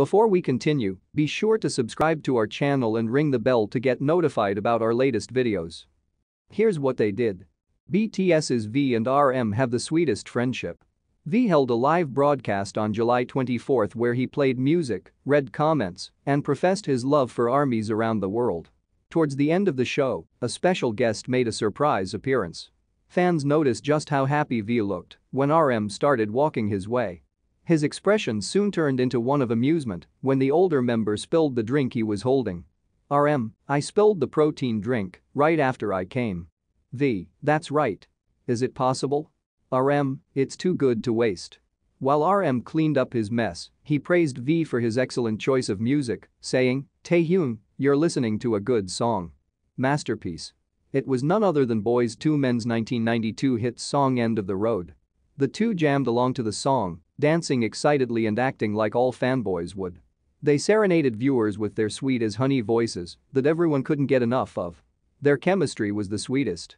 Before we continue, be sure to subscribe to our channel and ring the bell to get notified about our latest videos. Here's what they did. BTS's V and RM have the sweetest friendship. V held a live broadcast on July 24 where he played music, read comments, and professed his love for armies around the world. Towards the end of the show, a special guest made a surprise appearance. Fans noticed just how happy V looked when RM started walking his way. His expression soon turned into one of amusement when the older member spilled the drink he was holding. RM, I spilled the protein drink right after I came. V, that's right. Is it possible? RM, it's too good to waste. While RM cleaned up his mess, he praised V for his excellent choice of music, saying, Taehyung, you're listening to a good song. Masterpiece. It was none other than Boys Two Men's 1992 hit song End of the Road. The two jammed along to the song dancing excitedly and acting like all fanboys would. They serenaded viewers with their sweet as honey voices that everyone couldn't get enough of. Their chemistry was the sweetest.